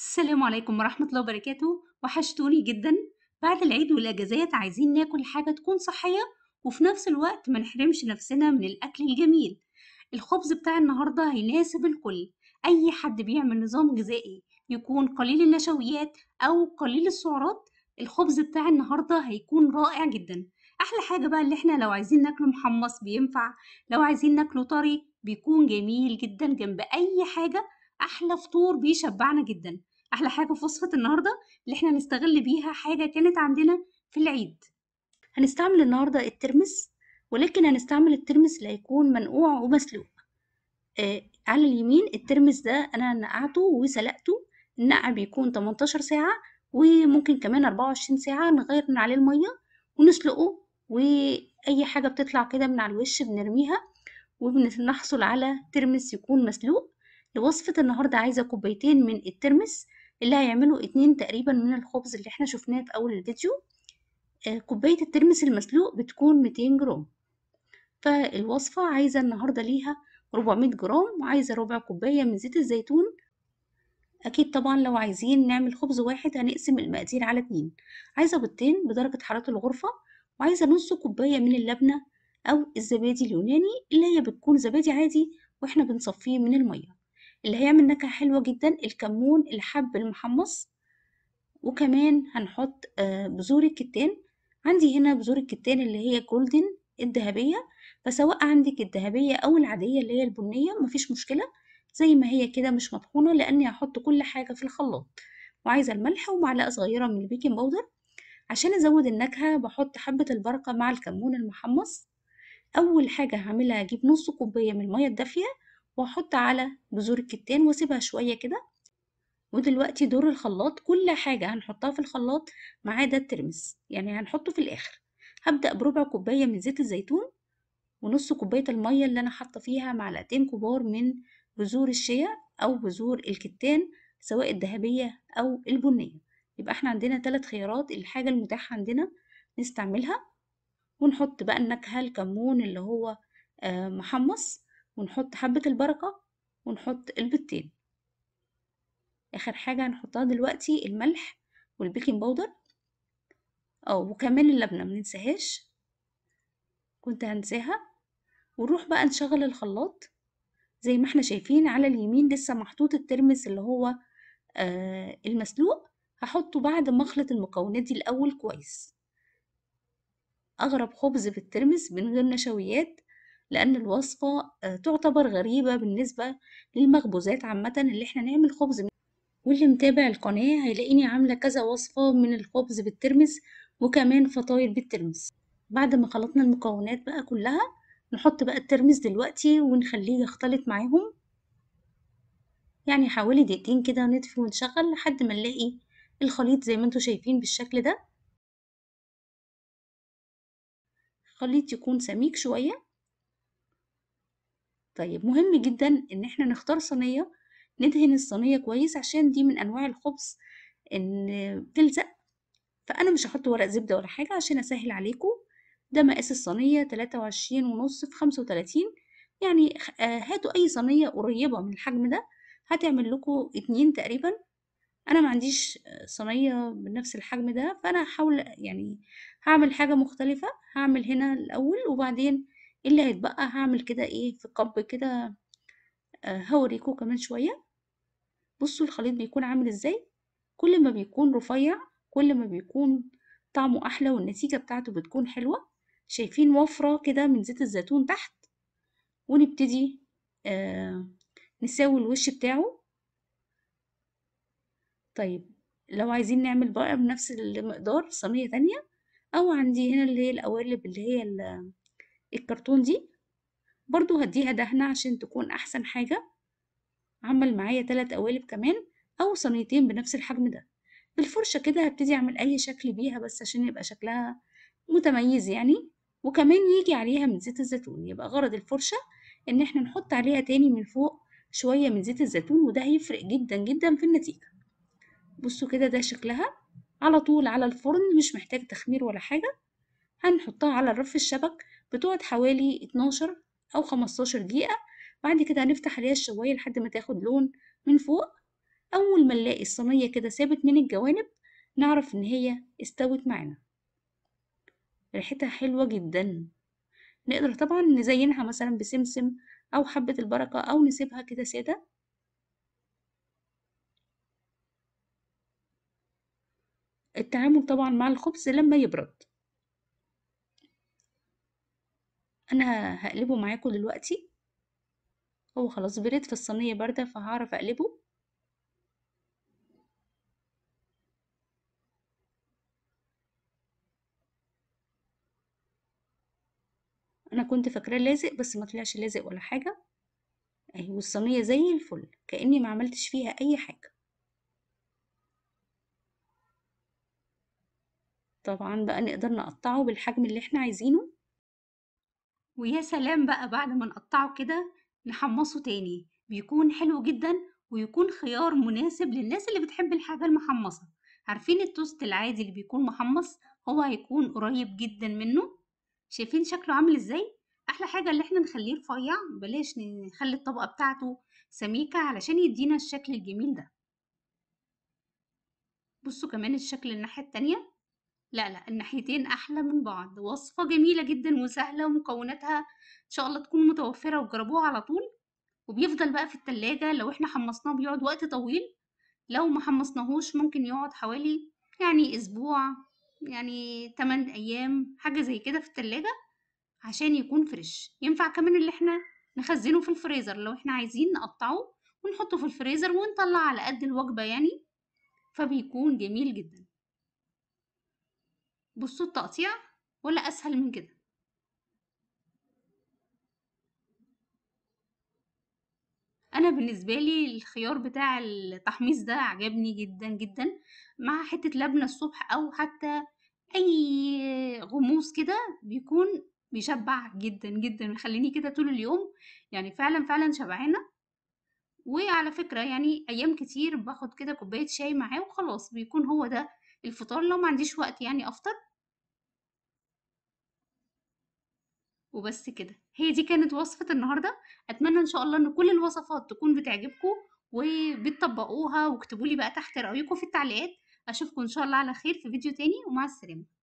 السلام عليكم ورحمة الله وبركاته وحشتوني جدا بعد العيد والأجازات عايزين ناكل حاجة تكون صحية وفي نفس الوقت ما نحرمش نفسنا من الأكل الجميل الخبز بتاع النهاردة هيناسب الكل أي حد بيعمل نظام غذائي يكون قليل النشويات أو قليل السعرات الخبز بتاع النهاردة هيكون رائع جدا أحلى حاجة بقى اللي احنا لو عايزين ناكله محمص بينفع لو عايزين ناكله طري بيكون جميل جدا جنب أي حاجة أحلى فطور بيشبعنا جدا احلى حاجه في وصفه النهارده اللي احنا نستغل بيها حاجه كانت عندنا في العيد هنستعمل النهارده الترمس ولكن هنستعمل الترمس اللي هيكون منقوع ومسلوق آه على اليمين الترمس ده انا نقعته وسلقته النقع بيكون 18 ساعه وممكن كمان 24 ساعه نغير من عليه الميه ونسلقه واي حاجه بتطلع كده من على الوش بنرميها وبنحصل على ترمس يكون مسلوق لوصفة النهاردة عايزة كوبايتين من الترمس اللي هيعملوا اتنين تقريبا من الخبز اللي احنا شفناه في اول الفيديو آه، كوباية الترمس المسلوق بتكون 200 جرام فالوصفة عايزة النهاردة ليها 400 جرام وعايزة ربع كوباية من زيت الزيتون أكيد طبعا لو عايزين نعمل خبز واحد هنقسم المقادير على اتنين عايزة بيضتين بدرجة حرارة الغرفة وعايزة نص كوباية من اللبنة أو الزبادي اليوناني اللي هي بتكون زبادي عادي واحنا بنصفيه من المية اللي هيعمل نكهة حلوة جدا الكمون الحب المحمص وكمان هنحط آه، بذور الكتان عندي هنا بذور الكتان اللي هي جولدن الذهبية فسواء عندك الذهبية أو العادية اللي هي البنية مفيش مشكلة زي ما هي كده مش مطحونة لأني هحط كل حاجة في الخلاط وعايزة الملح ومعلقة صغيرة من البيكنج باودر عشان أزود النكهة بحط حبة البركة مع الكمون المحمص أول حاجة هعملها هجيب نص كوباية من المية الدافية واحط على بذور الكتان واسيبها شويه كده ودلوقتي دور الخلاط كل حاجه هنحطها في الخلاط ما عدا الترمس يعني هنحطه في الاخر هبدا بربع كوبايه من زيت الزيتون ونص كوبايه الميه اللي انا حاطه فيها معلقتين كبار من بذور الشيا او بذور الكتان سواء الذهبيه او البنيه يبقى احنا عندنا ثلاث خيارات الحاجه المتاحه عندنا نستعملها ونحط بقى النكهه الكمون اللي هو آه، محمص ونحط حبة البركة ونحط البيضتين اخر حاجة هنحطها دلوقتي الملح والبيكنج باودر اه وكمان اللبنة مننساهاش كنت هنساها ونروح بقى نشغل الخلاط زي ما احنا شايفين على اليمين لسه محطوط الترمس اللي هو آه المسلوق هحطه بعد ما اخلط المكونات دي الاول كويس اغرب خبز بالترمس من غير نشويات لأن الوصفة آه، تعتبر غريبة بالنسبة للمخبوزات عامة اللي احنا نعمل خبز من واللي متابع القناة هيلاقيني عاملة كذا وصفة من الخبز بالترمس وكمان فطاير بالترمس بعد ما خلطنا المكونات بقى كلها نحط بقى الترمس دلوقتي ونخليه يختلط معاهم يعني حوالي دقيقتين كده نطفي ونشغل لحد ما نلاقي الخليط زي ما انتوا شايفين بالشكل ده خليط يكون سميك شوية طيب مهم جدا ان احنا نختار صينية ندهن الصينية كويس عشان دي من انواع الخبز ان تلزق فانا مش هحط ورق زبدة ولا حاجة عشان اسهل عليكم ده مقاس الصينية تلاتة وعشرين ونص في خمسة وتلاتين يعني آه، هاتوا اي صينية قريبة من الحجم ده هتعمل لكم اتنين تقريبا انا ما عنديش صينية بنفس الحجم ده فانا هحاول يعني هعمل حاجة مختلفة هعمل هنا الاول وبعدين اللي هيتبقى هعمل كده إيه في قب كده آه هوريكم كمان شوية بصوا الخليط بيكون عامل إزاي كل ما بيكون رفيع كل ما بيكون طعمه أحلى والنتيجة بتاعته بتكون حلوة شايفين وفرة كده من زيت الزيتون تحت ونبتدي آه نساوي الوش بتاعه طيب لو عايزين نعمل بقى بنفس المقدار صينية تانية أو عندي هنا اللي هي القوالب اللي هي الكرتون دي برضو هديها دهنة عشان تكون أحسن حاجة عمل معايا تلات قوالب كمان أو صينيتين بنفس الحجم ده بالفرشة كده هبتدي أعمل أي شكل بيها بس عشان يبقى شكلها متميز يعني وكمان يجي عليها من زيت الزيتون يبقى غرض الفرشة إن احنا نحط عليها تاني من فوق شوية من زيت الزيتون وده هيفرق جدا جدا في النتيجة بصوا كده ده شكلها على طول على الفرن مش محتاج تخمير ولا حاجة هنحطها على الرف الشبك بتقعد حوالي 12 أو 15 دقيقة بعد كده هنفتح عليها الشواية لحد ما تاخد لون من فوق أول ما نلاقي الصينية كده سابت من الجوانب نعرف إن هي استوت معانا ريحتها حلوة جدا نقدر طبعا نزينها مثلا بسمسم أو حبة البركة أو نسيبها كده سادة التعامل طبعا مع الخبز لما يبرد انا هقلبه معاكم دلوقتي هو خلاص برد في الصينيه بارده فهعرف اقلبه انا كنت فاكراه لازق بس ما طلعش لازق ولا حاجه اهي والصينيه زي الفل كاني ما عملتش فيها اي حاجه طبعا بقى نقدر نقطعه بالحجم اللي احنا عايزينه ويا سلام بقى بعد ما نقطعه كده نحمصه تاني بيكون حلو جدا ويكون خيار مناسب للناس اللي بتحب الحاجة المحمصة عارفين التوست العادي اللي بيكون محمص هو هيكون قريب جدا منه شايفين شكله عامل ازاي احلى حاجة اللي احنا نخليه رفيع بلاش نخلي الطبقة بتاعته سميكة علشان يدينا الشكل الجميل ده بصوا كمان الشكل الناحية التانية لا لأ، الناحيتين أحلى من بعض، وصفة جميلة جدًا وسهلة ومكوناتها إن شاء الله تكون متوفّرة وتجربوها على طول، وبيفضل بقى في التلاجة لو إحنا حمّصناه بيقعد وقت طويل، لو ما حمّصناهوش ممكن يقعد حوالي يعني أسبوع، يعني 8 أيام، حاجة زي كده في التلاجة عشان يكون فريش. ينفع كمان اللي إحنا نخزّنه في الفريزر لو إحنا عايزين نقطّعه ونحطّه في الفريزر ونطلّع على قد الوجبة يعني، فبيكون جميل جدًا. بصوا التقطيع ولا أسهل من كده انا بالنسبه لي الخيار بتاع التحميص ده عجبني جدا جدا مع حته لبنه الصبح او حتى اي غموس كده بيكون بيشبع جدا جدا مخليني كده طول اليوم يعني فعلا فعلا شبعانه وعلى فكره يعني ايام كتير باخد كده كوبايه شاي معاه وخلاص بيكون هو ده الفطار لو ما عنديش وقت يعني افطر وبس كده هي دي كانت وصفة النهاردة أتمنى إن شاء الله إن كل الوصفات تكون بتعجبكم وبتطبقوها واكتبوا لي بقى تحت رأيكم في التعليقات أشوفكم إن شاء الله على خير في فيديو تاني ومع السلامة